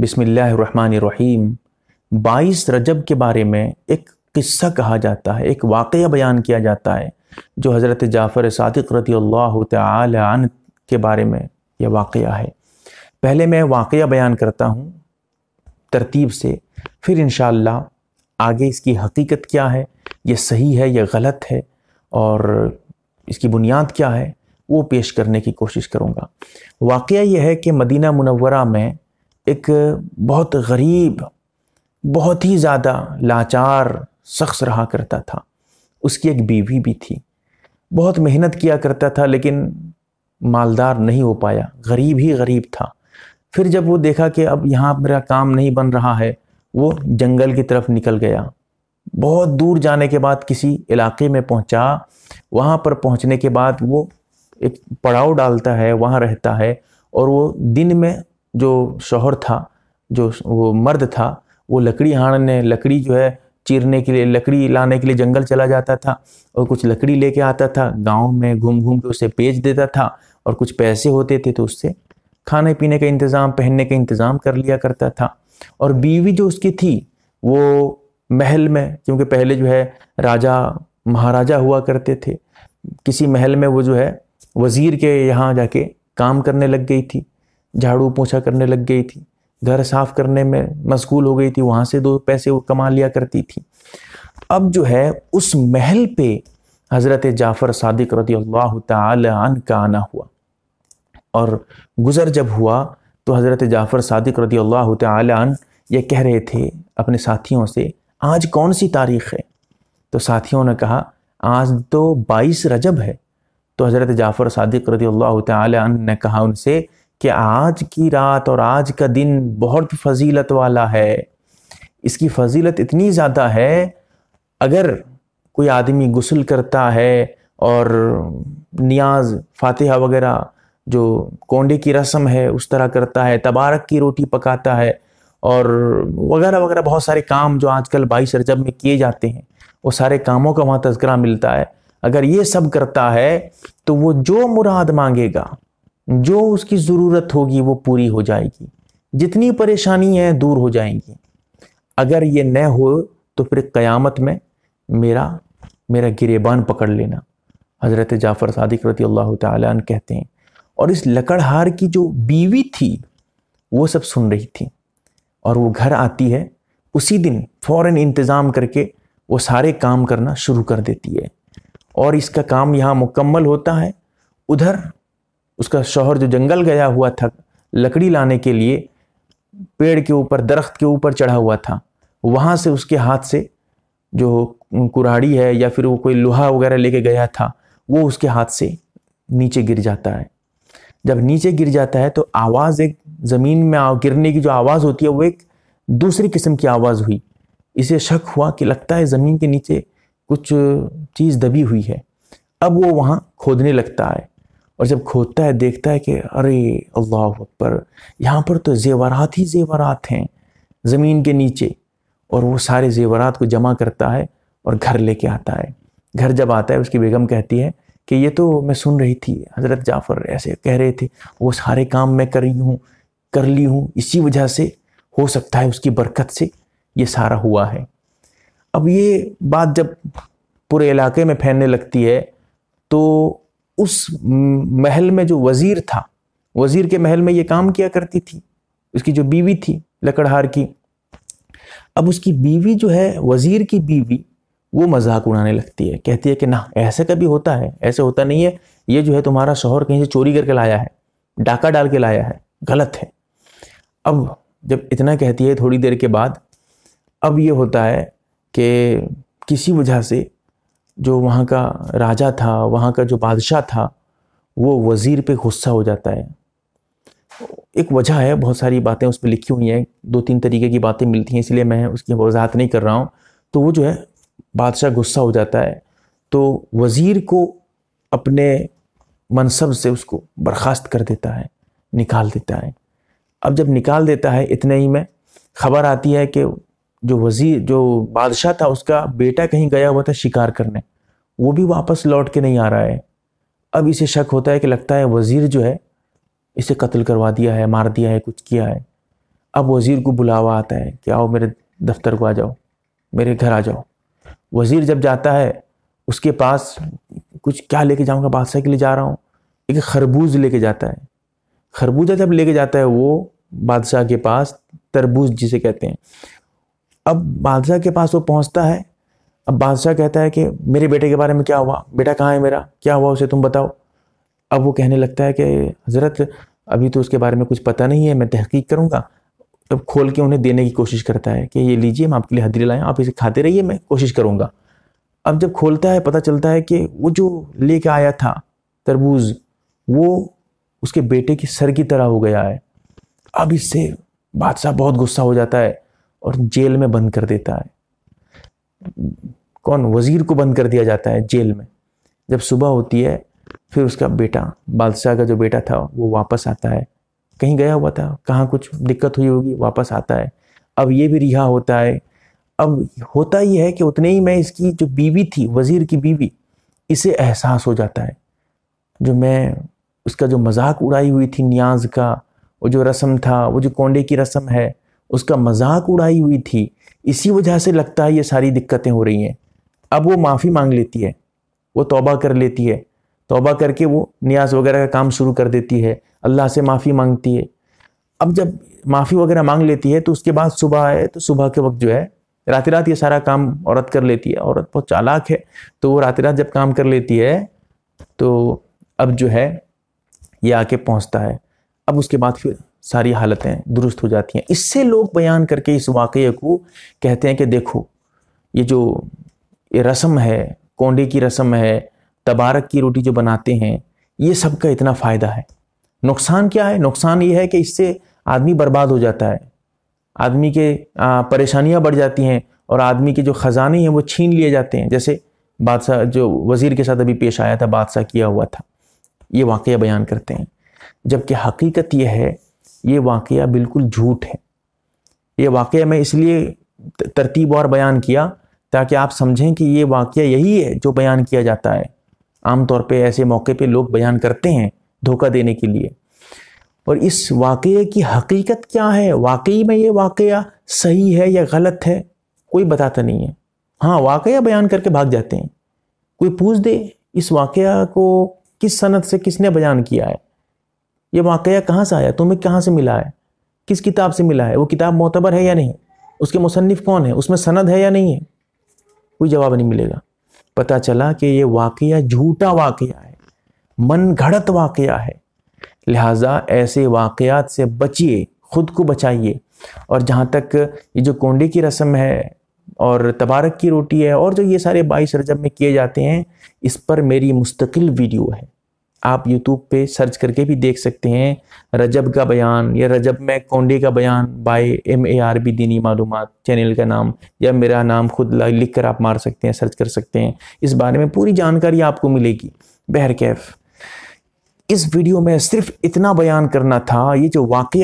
बिसमीम बाईस रजब के बारे में एक किस्सा कहा जाता है एक वाक़ बयान किया जाता है जो हज़रत जाफ़र सदक़ रती तन के बारे में यह वाक़ है पहले मैं वाक़ बयान करता हूँ तरतीब से फिर इन आगे इसकी हकीकत क्या है ये सही है या गलत है और इसकी बुनियाद क्या है वो पेश करने की कोशिश करूँगा वाक़ यह है कि मदीना मनवरा में एक बहुत गरीब बहुत ही ज़्यादा लाचार शख्स रहा करता था उसकी एक बीवी भी थी बहुत मेहनत किया करता था लेकिन मालदार नहीं हो पाया गरीब ही गरीब था फिर जब वो देखा कि अब यहाँ मेरा काम नहीं बन रहा है वो जंगल की तरफ निकल गया बहुत दूर जाने के बाद किसी इलाके में पहुँचा वहाँ पर पहुँचने के बाद वो एक पड़ाव डालता है वहाँ रहता है और वो दिन में जो शोहर था जो वो मर्द था वो लकड़ी हाड़ने लकड़ी जो है चीरने के लिए लकड़ी लाने के लिए जंगल चला जाता था और कुछ लकड़ी लेके आता था गांव में घूम घूम के उसे बेच देता था और कुछ पैसे होते थे तो उससे खाने पीने का इंतज़ाम पहनने का इंतज़ाम कर लिया करता था और बीवी जो उसकी थी वो महल में क्योंकि पहले जो है राजा महाराजा हुआ करते थे किसी महल में वो जो है वज़ीर के यहाँ जाके काम करने लग गई थी झाड़ू पोछा करने लग गई थी घर साफ करने में मशगूल हो गई थी वहाँ से दो पैसे वो कमा लिया करती थी अब जो है उस महल पे हज़रत जाफ़र सादिक रदी अल्लाह तन का आना हुआ और गुज़र जब हुआ तो हज़रत जाफ़र सादिक रदी अल्लाह तन ये कह रहे थे अपने साथियों से आज कौन सी तारीख़ है तो साथियों ने कहा आज तो बाईस रजब है तो हज़रत जाफ़र सादिक रदी अल्लाह तन ने कहा उनसे कि आज की रात और आज का दिन बहुत फजीलत वाला है इसकी फजीलत इतनी ज़्यादा है अगर कोई आदमी गुसल करता है और नियाज फातिहा वगैरह जो कोंडे की रस्म है उस तरह करता है तबारक की रोटी पकाता है और वगैरह वगैरह बहुत सारे काम जो आजकल बाईस रजब में किए जाते हैं वो सारे कामों का वहाँ तस्करा मिलता है अगर ये सब करता है तो वो जो मुराद मांगेगा जो उसकी ज़रूरत होगी वो पूरी हो जाएगी जितनी परेशानी है दूर हो जाएंगी अगर ये न हो तो फिर क़यामत में मेरा मेरा गिरेबान पकड़ लेना हज़रत जाफ़र सदक रती अल्लाह तन कहते हैं और इस लकड़हार की जो बीवी थी वो सब सुन रही थी और वो घर आती है उसी दिन फ़ौर इंतज़ाम करके वो सारे काम करना शुरू कर देती है और इसका काम यहाँ मुकम्मल होता है उधर उसका शौहर जो जंगल गया हुआ था लकड़ी लाने के लिए पेड़ के ऊपर दरख्त के ऊपर चढ़ा हुआ था वहाँ से उसके हाथ से जो कुराड़ी है या फिर वो कोई लोहा वगैरह लेके गया था वो उसके हाथ से नीचे गिर जाता है जब नीचे गिर जाता है तो आवाज़ एक ज़मीन में गिरने की जो आवाज़ होती है वो एक दूसरी किस्म की आवाज़ हुई इसे शक हुआ कि लगता है ज़मीन के नीचे कुछ चीज़ दबी हुई है अब वो वहाँ खोदने लगता है और जब खोदता है देखता है कि अरे अल्लाह अकबर यहाँ पर तो जेवरात ही जेवरात हैं ज़मीन के नीचे और वो सारे जेवरात को जमा करता है और घर लेके आता है घर जब आता है उसकी बेगम कहती है कि ये तो मैं सुन रही थी हज़रत जाफ़र ऐसे कह रहे थे वो सारे काम मैं कर रही हूँ कर ली हूँ इसी वजह से हो सकता है उसकी बरकत से ये सारा हुआ है अब ये बात जब पूरे इलाके में फैलने लगती है तो उस महल में जो वज़ीर था वज़ीर के महल में ये काम किया करती थी उसकी जो बीवी थी लकड़हार की अब उसकी बीवी जो है वज़ीर की बीवी वो मजाक उड़ाने लगती है कहती है कि ना ऐसे कभी होता है ऐसे होता नहीं है ये जो है तुम्हारा शोहर कहीं से चोरी करके लाया है डाका डाल के लाया है गलत है अब जब इतना कहती है थोड़ी देर के बाद अब ये होता है कि किसी वजह से जो वहाँ का राजा था वहाँ का जो बादशाह था वो वज़ीर पे गुस्सा हो जाता है एक वजह है बहुत सारी बातें उस पर लिखी हुई हैं दो तीन तरीके की बातें मिलती हैं इसलिए मैं उसकी वजाहत नहीं कर रहा हूँ तो वो जो है बादशाह गुस्सा हो जाता है तो वज़ीर को अपने मनसब से उसको बर्खास्त कर देता है निकाल देता है अब जब निकाल देता है इतने ही में ख़बर आती है कि जो वजीर जो बादशाह था उसका बेटा कहीं गया हुआ था शिकार करने वो भी वापस लौट के नहीं आ रहा है अब इसे शक होता है कि लगता है वज़ीर जो है इसे कत्ल करवा दिया है मार दिया है कुछ किया है अब वज़ीर को बुलावा आता है कि आओ मेरे दफ्तर को आ जाओ मेरे घर आ जाओ वज़ीर जब जाता है उसके पास कुछ क्या लेके जाऊंगा बादशाह के लिए जा रहा हूँ एक खरबूज लेके जाता है खरबूजा जब लेके जाता है वो बादशाह के पास तरबूज जिसे कहते हैं अब बादशाह के पास वो पहुंचता है अब बादशाह कहता है कि मेरे बेटे के बारे में क्या हुआ बेटा कहाँ है मेरा क्या हुआ उसे तुम बताओ अब वो कहने लगता है कि हज़रत अभी तो उसके बारे में कुछ पता नहीं है मैं तहकीक करूँगा तब खोल के उन्हें देने की कोशिश करता है कि ये लीजिए मैं आपके लिए हदरी लाएँ आप इसे खाते रहिए मैं कोशिश करूँगा अब जब खोलता है पता चलता है कि वो जो लेके आया था तरबूज वो उसके बेटे के सर की तरह हो गया है अब इससे बादशाह बहुत गुस्सा हो जाता है और जेल में बंद कर देता है कौन वज़ीर को बंद कर दिया जाता है जेल में जब सुबह होती है फिर उसका बेटा बादशाह का जो बेटा था वो वापस आता है कहीं गया हुआ था कहाँ कुछ दिक्कत हुई होगी वापस आता है अब ये भी रिहा होता है अब होता ही है कि उतने ही मैं इसकी जो बीवी थी वज़ीर की बीवी इसे एहसास हो जाता है जो मैं उसका जो मजाक उड़ाई हुई थी न्याज का वो जो रस्म था वो जो कोंडे की रस्म है उसका मजाक उड़ाई हुई थी इसी वजह से लगता है ये सारी दिक्कतें हो रही हैं अब वो माफ़ी मांग लेती है वो तौबा कर लेती है तौबा करके वो न्याज वगैरह का काम शुरू कर देती है अल्लाह से माफ़ी मांगती है अब जब माफ़ी वगैरह मांग लेती है तो उसके बाद सुबह आए तो सुबह के वक्त जो है रात रात ये सारा काम औरत कर लेती है औरत बहुत चालाक है तो वो रात रात जब काम कर लेती है तो अब जो है ये आके पहुँचता है अब उसके बाद फिर सारी हालतें दुरुस्त हो जाती हैं इससे लोग बयान करके इस वाक़ को कहते हैं कि देखो ये जो ये रस्म है कोंडे की रस्म है तबारक की रोटी जो बनाते हैं ये सब का इतना फ़ायदा है नुकसान क्या है नुकसान ये है कि इससे आदमी बर्बाद हो जाता है आदमी के परेशानियां बढ़ जाती हैं और आदमी के जो ख़जाने हैं वो छीन लिए जाते हैं जैसे बादशाह जो वज़ीर के साथ अभी पेश आया था बादशाह किया हुआ था ये वाक़ बयान करते हैं जबकि हकीकत यह है ये वाक़ बिल्कुल झूठ है ये वाक़ मैं इसलिए तरतीब और बयान किया ताकि आप समझें कि ये वाक़ यही है जो बयान किया जाता है आमतौर पे ऐसे मौके पे लोग बयान करते हैं धोखा देने के लिए और इस वाक़ की हकीकत क्या है वाकई में ये वाक़ सही है या गलत है कोई बताता नहीं है हाँ वाक़ बयान करके भाग जाते हैं कोई पूछ दे इस वाक़ को किस सनत से किसने बयान किया है ये वाक़ कहाँ से आया तुम्हें कहाँ से मिला है किस किताब से मिला है वो किताब मोतबर है या नहीं उसके मुसनफ़ कौन है उसमें सनद है या नहीं है कोई जवाब नहीं मिलेगा पता चला कि ये वाक़ झूठा वाक़ है मन घड़त वाक़ है लिहाजा ऐसे वाक़ात से बचिए ख़ुद को बचाइए और जहाँ तक ये जो कोंडे की रस्म है और तबारक की रोटी है और जो ये सारे बाईस रजब में किए जाते हैं इस पर मेरी मुस्तकिल वीडियो है आप यूट्यूब पे सर्च करके भी देख सकते हैं रजब का बयान या रजब में कोंडे का बयान by M A R B दीनी मालूम चैनल का नाम या मेरा नाम खुद लिख कर आप मार सकते हैं सर्च कर सकते हैं इस बारे में पूरी जानकारी आपको मिलेगी बहर कैफ इस वीडियो में सिर्फ इतना बयान करना था ये जो वाक़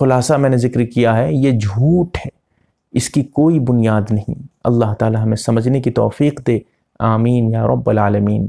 खुलासा मैंने जिक्र किया है ये झूठ है इसकी कोई बुनियाद नहीं अल्लाह ताला हमें समझने की तौफीक दे आमीन या रब्बल आलमीन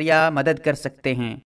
नजरिया मदद कर सकते हैं